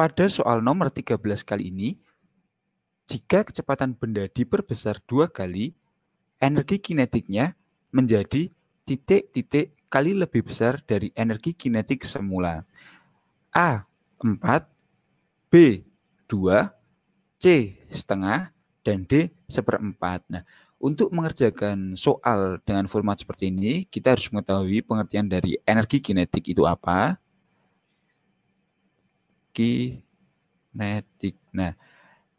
Pada soal nomor 13 kali ini, jika kecepatan benda diperbesar dua kali, energi kinetiknya menjadi titik-titik kali lebih besar dari energi kinetik semula. A. 4 B. 2 C. Setengah dan D. Seperempat. Nah, untuk mengerjakan soal dengan format seperti ini, kita harus mengetahui pengertian dari energi kinetik itu apa, kinetik. Nah,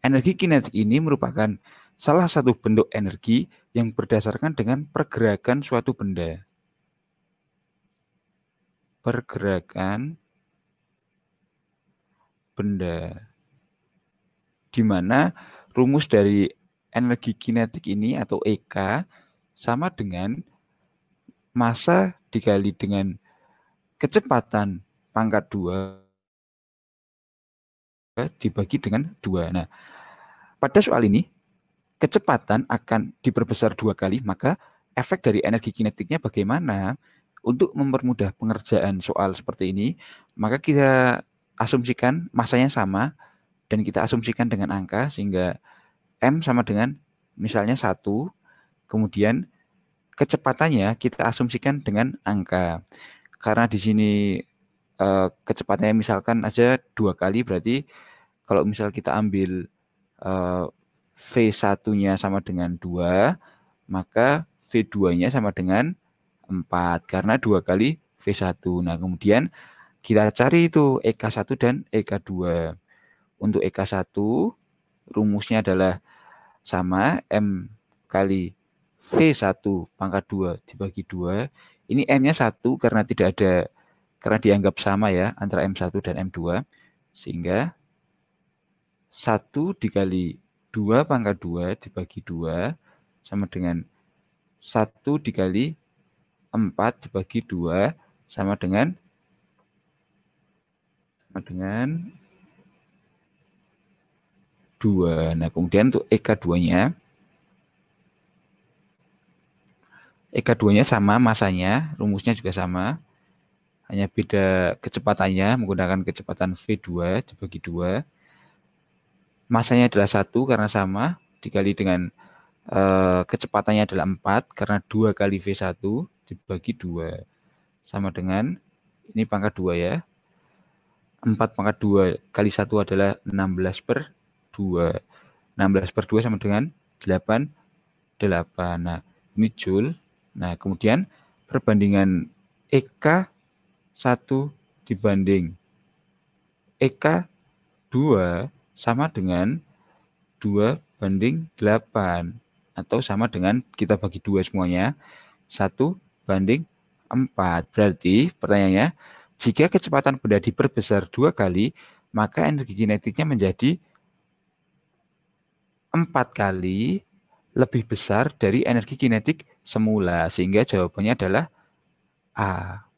energi kinetik ini merupakan salah satu bentuk energi yang berdasarkan dengan pergerakan suatu benda. Pergerakan benda. Di mana rumus dari energi kinetik ini atau EK sama dengan massa dikali dengan kecepatan pangkat 2 Eh, dibagi dengan dua. Nah, pada soal ini kecepatan akan diperbesar dua kali, maka efek dari energi kinetiknya bagaimana? Untuk mempermudah pengerjaan soal seperti ini, maka kita asumsikan masanya sama dan kita asumsikan dengan angka sehingga M sama dengan misalnya satu, kemudian kecepatannya kita asumsikan dengan angka. Karena di sini Eh, kecepatannya misalkan aja dua kali berarti kalau misal kita ambil uh, eh, V1-nya sama dengan 2, maka V2-nya sama dengan 4 karena dua kali V1. Nah, kemudian kita cari itu EK1 dan EK2. Untuk EK1 rumusnya adalah sama M kali V1 pangkat 2 dibagi 2. Ini M-nya 1 karena tidak ada karena dianggap sama ya antara M1 dan M2 sehingga 1 dikali 2 pangkat 2 dibagi 2 sama dengan 1 dikali 4 dibagi 2 sama dengan sama dengan 2. Nah, kemudian untuk EK2-nya EK2-nya sama masanya, rumusnya juga sama hanya beda kecepatannya menggunakan kecepatan V2 dibagi dua masanya adalah satu karena sama dikali dengan e, kecepatannya adalah 4 karena dua kali V1 dibagi dua sama dengan ini pangkat 2 ya 4 pangkat 2 kali 1 adalah 16 per 2 16 per 2 sama dengan 8 8 nah ini Joule nah kemudian perbandingan EK 1 dibanding EK 2 sama dengan 2 banding 8 atau sama dengan kita bagi dua semuanya 1 banding 4 berarti pertanyaannya jika kecepatan benda diperbesar dua kali maka energi kinetiknya menjadi empat kali lebih besar dari energi kinetik semula sehingga jawabannya adalah A.